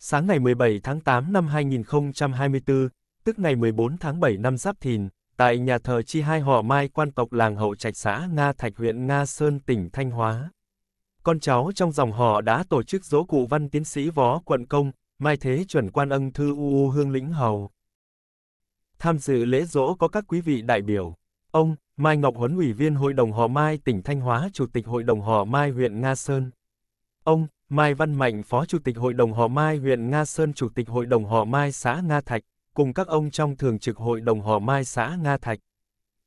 Sáng ngày 17 tháng 8 năm 2024, tức ngày 14 tháng 7 năm Giáp Thìn, tại nhà thờ Chi Hai Họ Mai quan tộc làng Hậu Trạch xã Nga Thạch huyện Nga Sơn tỉnh Thanh Hóa. Con cháu trong dòng họ đã tổ chức dỗ cụ văn tiến sĩ võ quận công, mai thế chuẩn quan ân thư UU Hương Lĩnh Hầu. Tham dự lễ dỗ có các quý vị đại biểu, ông Mai Ngọc Huấn ủy viên Hội đồng Họ Mai tỉnh Thanh Hóa Chủ tịch Hội đồng Họ Mai huyện Nga Sơn. Ông Mai Văn Mạnh Phó Chủ tịch Hội đồng Họ Mai huyện Nga Sơn Chủ tịch Hội đồng Họ Mai xã Nga Thạch, cùng các ông trong Thường trực Hội đồng Họ Mai xã Nga Thạch.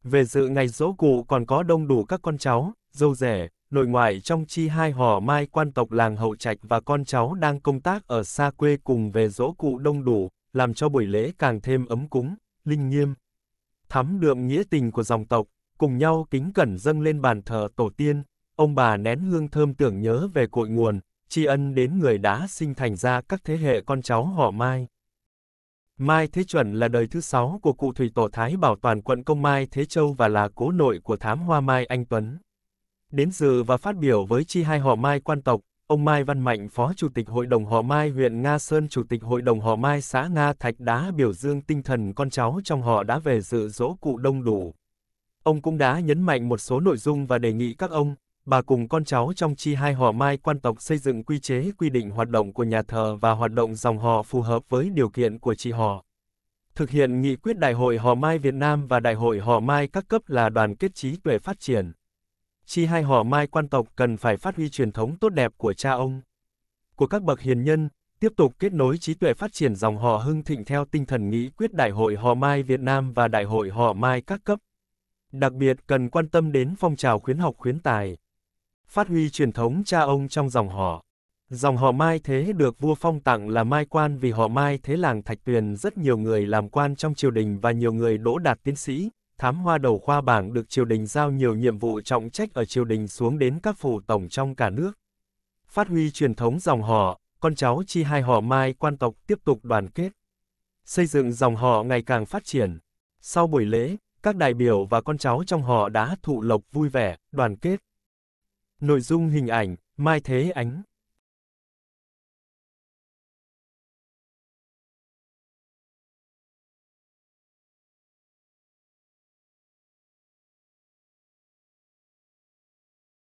Về dự ngày dỗ cụ còn có đông đủ các con cháu, dâu rể, nội ngoại trong chi hai Họ Mai quan tộc làng Hậu Trạch và con cháu đang công tác ở xa quê cùng về dỗ cụ đông đủ, làm cho buổi lễ càng thêm ấm cúng, linh nghiêm. Thắm đượm nghĩa tình của dòng tộc, cùng nhau kính cẩn dâng lên bàn thờ tổ tiên, ông bà nén hương thơm tưởng nhớ về cội nguồn, tri ân đến người đã sinh thành ra các thế hệ con cháu họ Mai. Mai Thế Chuẩn là đời thứ sáu của cụ Thủy Tổ Thái Bảo Toàn quận Công Mai Thế Châu và là cố nội của thám hoa Mai Anh Tuấn. Đến dự và phát biểu với chi hai họ Mai quan tộc, ông Mai Văn Mạnh Phó Chủ tịch Hội đồng họ Mai huyện Nga Sơn Chủ tịch Hội đồng họ Mai xã Nga Thạch đã biểu dương tinh thần con cháu trong họ đã về dự dỗ cụ đông đủ. Ông cũng đã nhấn mạnh một số nội dung và đề nghị các ông, bà cùng con cháu trong chi hai họ Mai quan tộc xây dựng quy chế quy định hoạt động của nhà thờ và hoạt động dòng họ phù hợp với điều kiện của chị họ. Thực hiện nghị quyết Đại hội họ Mai Việt Nam và Đại hội họ Mai các cấp là đoàn kết trí tuệ phát triển. Chi hai họ Mai quan tộc cần phải phát huy truyền thống tốt đẹp của cha ông, của các bậc hiền nhân, tiếp tục kết nối trí tuệ phát triển dòng họ hưng thịnh theo tinh thần nghị quyết Đại hội họ Mai Việt Nam và Đại hội họ Mai các cấp. Đặc biệt cần quan tâm đến phong trào khuyến học khuyến tài, phát huy truyền thống cha ông trong dòng họ. Dòng họ Mai Thế được vua phong tặng là Mai Quan vì họ Mai Thế làng Thạch Tuyền rất nhiều người làm quan trong triều đình và nhiều người đỗ đạt tiến sĩ, thám hoa đầu khoa bảng được triều đình giao nhiều nhiệm vụ trọng trách ở triều đình xuống đến các phủ tổng trong cả nước. Phát huy truyền thống dòng họ, con cháu chi hai họ Mai quan tộc tiếp tục đoàn kết. Xây dựng dòng họ ngày càng phát triển. Sau buổi lễ, các đại biểu và con cháu trong họ đã thụ lộc vui vẻ, đoàn kết. Nội dung hình ảnh, Mai Thế Ánh